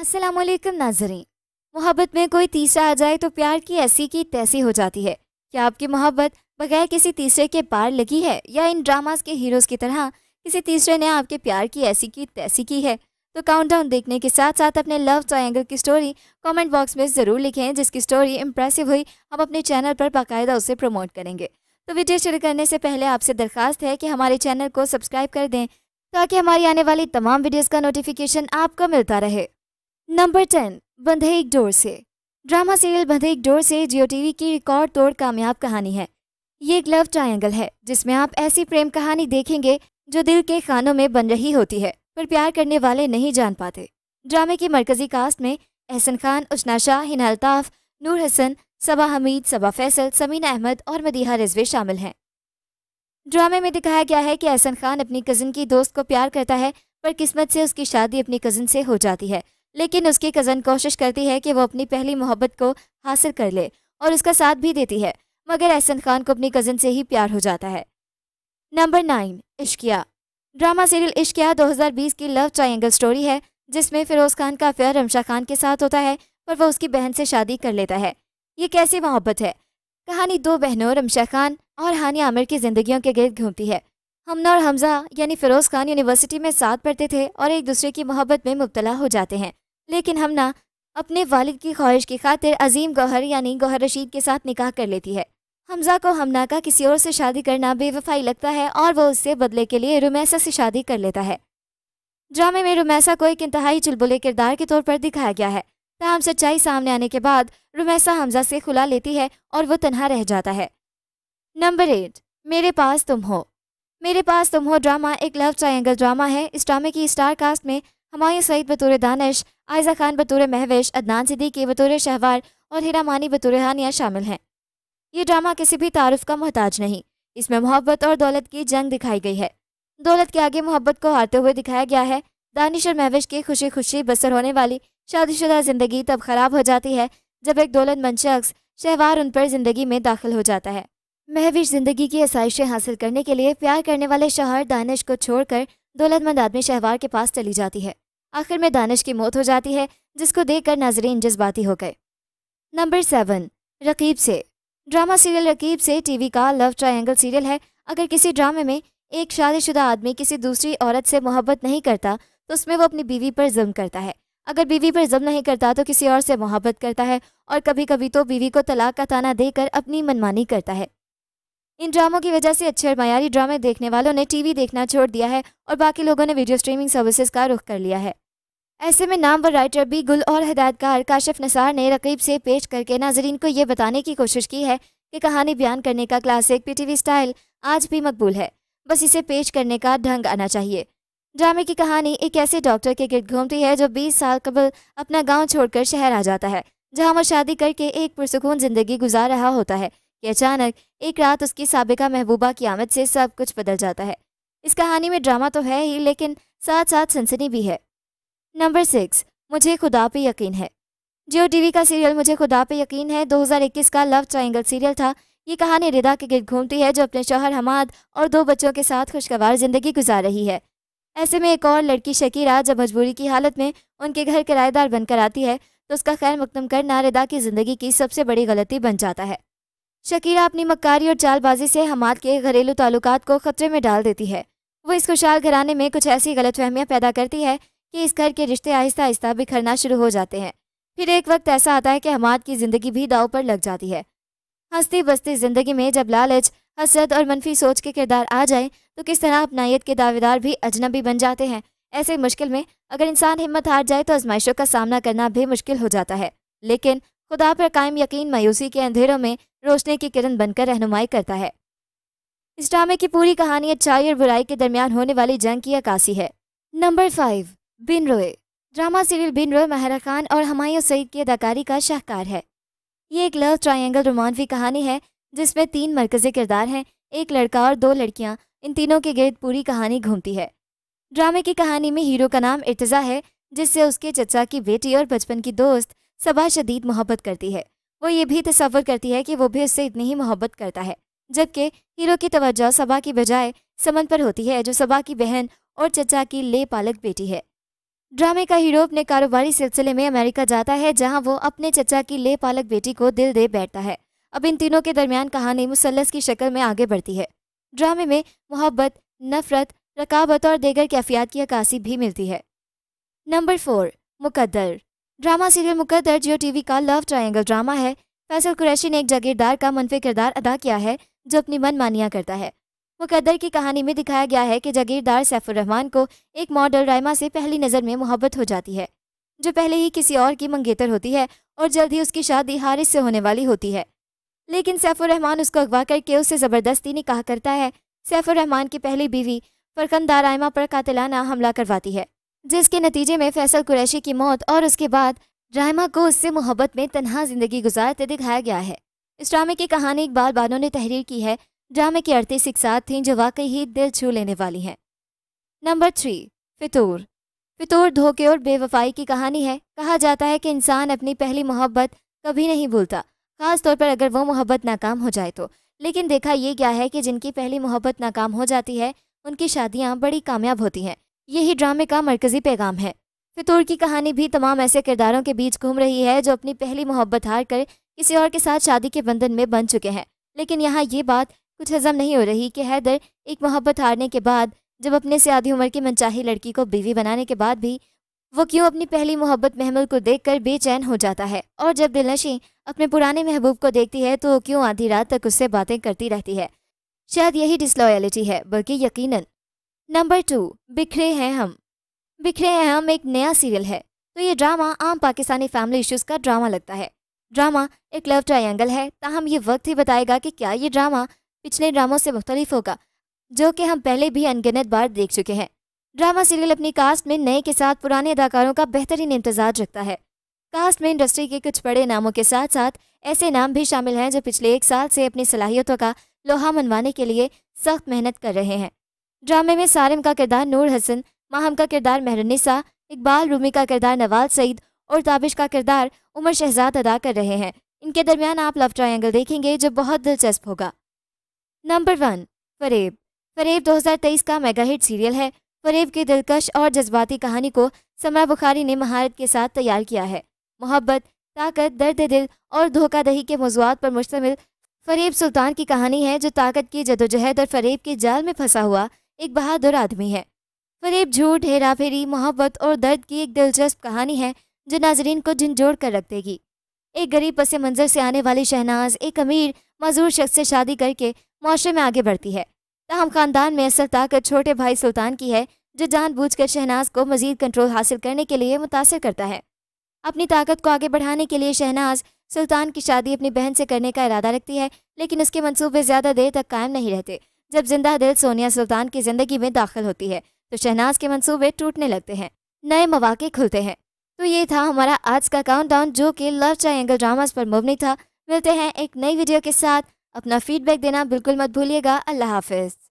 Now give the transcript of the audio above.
असलकम नाजरीन मोहब्बत में कोई तीसरा आ जाए तो प्यार की ऐसी की तैसी हो जाती है क्या आपकी मोहब्बत बगैर किसी तीसरे के पार लगी है या इन ड्रामास के हीरोज़ की तरह किसी तीसरे ने आपके प्यार की ऐसी की तैसी की है तो काउंटडाउन देखने के साथ साथ अपने लव ट्रायंगल की स्टोरी कमेंट बॉक्स में ज़रूर लिखें जिसकी स्टोरी इम्प्रेसिव हुई हम अपने चैनल पर बाकायदा उसे प्रमोट करेंगे तो वीडियो शुरू करने से पहले आपसे दरख्वास्त है कि हमारे चैनल को सब्सक्राइब कर दें ताकि हमारी आने वाली तमाम वीडियोज़ का नोटिफिकेशन आपको मिलता रहे नंबर टेन बंधे एक डोर से ड्रामा सीरियल बंधे एक डोर से जियो टीवी की रिकॉर्ड तोड़ कामयाब कहानी है ये एक लव ट्रायंगल है जिसमें आप ऐसी प्रेम कहानी देखेंगे जो दिल के खानों में बन रही होती है पर प्यार करने वाले नहीं जान पाते ड्रामे की मरकजी कास्ट में एहसन खान उश्ना शाह हिना अल्ताफ नूर हसन सबा हमीद सबा फैसल समीन अहमद और मदीहा रिजवे शामिल हैं ड्रामे में दिखाया गया है कि एहसन खान अपनी कज़न की दोस्त को प्यार करता है पर किस्मत से उसकी शादी अपनी कज़न से हो जाती है लेकिन उसकी कज़न कोशिश करती है कि वो अपनी पहली मोहब्बत को हासिल कर ले और उसका साथ भी देती है मगर एहसन खान को अपनी कज़न से ही प्यार हो जाता है number nine Ishqiya drama serial Ishqiya 2020 की लव ट्राइंगल स्टोरी है जिसमें फिरोज़ खान का अफेयर रमशा खान के साथ होता है पर वह उसकी बहन से शादी कर लेता है ये कैसी मोहब्बत है कहानी दो बहनों रमशा खान और हानि आमिर की जिंदगियों के गिर्द घूमती है हमना और हमज़ा यानी फ़िरोज़ खान यूनिवर्सिटी में साथ पढ़ते थे और एक दूसरे की मोहब्बत में मुबतला हो जाते हैं लेकिन हमना अपने वालिद की ख्वाहिश की खातिर अजीम गौहर यानी गौहर रशीद के साथ निकाह कर लेती है हमजा को हमना का किसी और से शादी करना बेवफाई लगता है और वह उससे बदले के लिए रुमैसा से शादी कर लेता है ड्रामे में रुमैसा को एक इंतहाई चुलबुले किरदार के तौर पर दिखाया गया है तमाम सच्चाई सामने आने के बाद रुमैसा हमजा से खुला लेती है और वह तनहा रह जाता है नंबर एट मेरे पास तुम हो मेरे पास तुम हो ड्रामा एक लव ट्राइंगल ड्रामा है इस ड्रामे की स्टार कास्ट में हमायूं सईद बतौर दानिश आयजा खान बतौर महवेश अदनान सिद्दीकी बतौर शहवार और हिरा मानी बतौर हानिया शामिल हैं ये ड्रामा किसी भी तारुफ का मोहताज नहीं इसमें मोहब्बत और दौलत की जंग दिखाई गई है दौलत के आगे मोहब्बत को हारते हुए दिखाया गया है दानिश और महवेश की खुशी खुशी बसर होने वाली शादीशुदा ज़िंदगी तब ख़राब हो जाती है जब एक दौलतमंद शख्स शहवार उन पर ज़िंदगी में दाखिल हो जाता है महविश जिंदगी की आसाइशें हासिल करने के लिए प्यार करने वाले शहर दानिश को छोड़कर दौलतमंद आदमी शहवार के पास चली जाती है आखिर में दानिश की मौत हो जाती है जिसको देखकर नाजरीन जज्बाती हो गए नंबर सेवन रकीब से ड्रामा सीरियल रकीब से टीवी का लव ट्रायंगल सीरियल है अगर किसी ड्रामे में एक शादीशुदा आदमी किसी दूसरी औरत से मोहब्बत नहीं करता तो उसमें वो अपनी बीवी पर जम करता है अगर बीवी पर जम नहीं करता तो किसी और से मोहब्बत करता है और कभी कभी तो बीवी को तलाक का ताना देकर अपनी मनमानी करता है इन ड्रामों की वजह से अच्छे और मयारी ड्रामे देखने वालों ने टीवी देखना छोड़ दिया है और बाकी लोगों ने वीडियो स्ट्रीमिंग सर्विसेज का रुख कर लिया है ऐसे में नाम पर राइटर बी गुल और हिदायतकार काशिफ नसार ने रकीब से पेश करके नाजरीन को ये बताने की कोशिश की है कि कहानी बयान करने का क्लासिक पी स्टाइल आज भी मकबूल है बस इसे पेश करने का ढंग आना चाहिए ड्रामे की कहानी एक ऐसे डॉक्टर के गिरद घूमती है जो बीस साल कबल अपना गाँव छोड़कर शहर आ जाता है जहाँ वो शादी करके एक पुरसकून जिंदगी गुजार रहा होता है कि अचानक एक रात उसकी सबका महबूबा की आमद से सब कुछ बदल जाता है इस कहानी में ड्रामा तो है ही लेकिन साथ साथ सनसनी भी है नंबर सिक्स मुझे खुदा पे यकीन है जियो टीवी का सीरियल मुझे खुदा पे यकीन है 2021 का लव ट्राइंगल सीरियल था ये कहानी रिदा के गिर घूमती है जो अपने शोहर हमाद और दो बच्चों के साथ खुशगवार ज़िंदगी गुजार रही है ऐसे में एक और लड़की शकीरा जब मजबूरी की हालत में उनके घर किराएदार बनकर आती है तो उसका खैर मुकदम करना रिदा की ज़िंदगी की सबसे बड़ी गलती बन जाता है शकीरा अपनी मक्कारी और चालबाजी से हमाद के घरेलू ताल्लुकात को खतरे में डाल देती है वो इस खुशहाल घराने में कुछ ऐसी गलतफहमियां पैदा करती है कि इस घर के रिश्ते आहिस्ता आहिस्ता बिखरना शुरू हो जाते हैं फिर एक वक्त ऐसा आता है कि हमाद की ज़िंदगी भी दाव पर लग जाती है हंसती बसती ज़िंदगी में जब लालच हसरत और मनफी सोच के किरदार आ जाए तो किस तरह अपनाइत के दावेदार भी अजनबी बन जाते हैं ऐसे मुश्किल में अगर इंसान हिम्मत हार जाए तो आजमाइशों का सामना करना भी मुश्किल हो जाता है लेकिन खुदा पर कायम यकीन मायूसी के अंधेरों में रोशनी की किरण बनकर रहनुमाई करता है इस ड्रामे की पूरी कहानी अच्छाई और बुराई के दरमियान होने वाली जंग की अक्सी है नंबर फाइव बिन रोए ड्रामा सीरियल बिन रोए महरा खान और हमायों सईद की अदाकारी का शाहकार है ये एक लव ट्रायंगल रोमानवी कहानी है जिसमें तीन मरकज़ी किरदार हैं एक लड़का और दो लड़कियाँ इन तीनों के गिरद पूरी कहानी घूमती है ड्रामे की कहानी में हीरो का नाम इर्तज़ा है जिससे उसके चचा की बेटी और बचपन की दोस्त सबा शदीद मोहब्बत करती है वो ये भी तस्वर करती है कि वो भी उससे इतनी ही मोहब्बत करता है जबकि हीरो की तवज्जो सबा की बजाय समन पर होती है जो सबा की बहन और चचा की ले पालक बेटी है ड्रामे का हीरो अपने कारोबारी सिलसिले में अमेरिका जाता है जहां वो अपने चचा की ले पालक बेटी को दिल दे बैठता है अब इन तीनों के दरमियान कहानी मुसलस की शक्ल में आगे बढ़ती है ड्रामे में मोहब्बत नफरत रकाबत और देगर कैफियात की अक्सी भी मिलती है number four Muqaddar drama serial Muqaddar Geo TV का लव ट्रायंगल ड्रामा है फैसल कुरैशी ने एक जागीरदार का मनफी किरदार अदा किया है जो अपनी मनमानियां करता है मुकदर की कहानी में दिखाया गया है कि जागीरदार सैफुररहमान को एक मॉडल रायमा से पहली नज़र में मोहब्बत हो जाती है जो पहले ही किसी और की मंगेतर होती है और जल्द ही उसकी शादी हारिस से होने वाली होती है लेकिन सैफुररहमान उसको अगवा करके उससे ज़बरदस्ती निकाह करता है सैफुररहमान की पहली बीवी फरकंदा रायमा पर कातिलाना हमला करवाती है जिसके नतीजे में फैसल कुरैशी की मौत और उसके बाद रायमा को उससे मोहब्बत में तनहा ज़िंदगी गुजारते दिखाया गया है इस ड्रामे की कहानी इकबाल बानो ने तहरीर की है ड्रामे की अड़तीस इकसात थी जो वाकई ही दिल छू लेने वाली हैं नंबर थ्री फितूर फितूर धोखे और बेवफाई की कहानी है कहा जाता है कि इंसान अपनी पहली मोहब्बत कभी नहीं भूलता खास तौर पर अगर वो मोहब्बत नाकाम हो जाए तो लेकिन देखा यह क्या है कि जिनकी पहली मोहब्बत नाकाम हो जाती है उनकी शादियाँ बड़ी कामयाब होती हैं यही ड्रामे का मरकज़ी पैगाम है फितूर की कहानी भी तमाम ऐसे किरदारों के बीच घूम रही है जो अपनी पहली मोहब्बत हार कर किसी और के साथ शादी के बंधन में बन चुके हैं लेकिन यहाँ ये बात कुछ हजम नहीं हो रही कि हैदर एक मोहब्बत हारने के बाद जब अपने से आधी उम्र की मनचाही लड़की को बीवी बनाने के बाद भी वो क्यों अपनी पहली मोहब्बत महमल को देखकर बेचैन हो जाता है और जब दिलनशी अपने पुराने महबूब को देखती है तो क्यों आधी रात तक उससे बातें करती रहती है शायद यही डिसलॉयलिटी है बल्कि यकीनन नंबर टू बिखरे हैं हम बिखरे हैं हम एक नया सीरियल है तो ये ड्रामा आम पाकिस्तानी फैमिली इश्यूज़ का ड्रामा लगता है ड्रामा एक लव ट्रायंगल है ताहम ये वक्त ही बताएगा कि क्या ये ड्रामा पिछले ड्रामों से मुख्तलिफ होगा जो कि हम पहले भी अनगिनत बार देख चुके हैं ड्रामा सीरियल अपनी कास्ट में नए के साथ पुराने अदाकारों का बेहतरीन इंतजार रखता है कास्ट में इंडस्ट्री के कुछ बड़े नामों के साथ साथ ऐसे नाम भी शामिल हैं जो पिछले एक साल से अपनी सलाहियतों का लोहा मनवाने के लिए सख्त मेहनत कर रहे हैं ड्रामे में सारिम का किरदार नूर हसन माहम का किरदार महरनिसा इकबाल रूमी का किरदार नवाज सईद और ताबिश का किरदार उमर शहजाद अदा कर रहे हैं इनके दरमियान आप लव ट्रायंगल देखेंगे जो बहुत दिलचस्प होगा नंबर वन फरेब फरेब 2023 का मेगा हिट सीरियल है फरेब की दिलकश और जज्बाती कहानी को समा बुखारी ने महारत के साथ तैयार किया है मोहब्बत ताकत दर्द दिल और दही के मौजूद पर मुश्तमिल फरेब सुल्तान की कहानी है जो ताकत की जदोजहद और फरेब के जाल में फंसा हुआ एक बहादुर आदमी है फरेब झूठ हेरा फेरी मोहब्बत और दर्द की एक दिलचस्प कहानी है जो नाजरीन को झंझोड़ कर रख देगी एक गरीब पसे मंज़र से आने वाली शहनाज एक अमीर मजदूर शख्स से शादी करके माशरे में आगे बढ़ती है तहम ख़ानदान में असर ताकत छोटे भाई सुल्तान की है जो जानबूझकर शहनाज को मजीद कंट्रोल हासिल करने के लिए मुतासर करता है अपनी ताकत को आगे बढ़ाने के लिए शहनाज सुल्तान की शादी अपनी बहन से करने का इरादा रखती है लेकिन उसके मंसूबे ज़्यादा देर तक कायम नहीं रहते जब जिंदा दिल सोनिया सुल्तान की ज़िंदगी में दाखिल होती है तो शहनाज के मंसूबे टूटने लगते हैं नए मौाक़े खुलते हैं तो ये था हमारा आज का काउंटडाउन जो कि लव ट्रायंगल ड्रामास पर मुबनी था मिलते हैं एक नई वीडियो के साथ अपना फीडबैक देना बिल्कुल मत भूलिएगा अल्लाह हाफिज़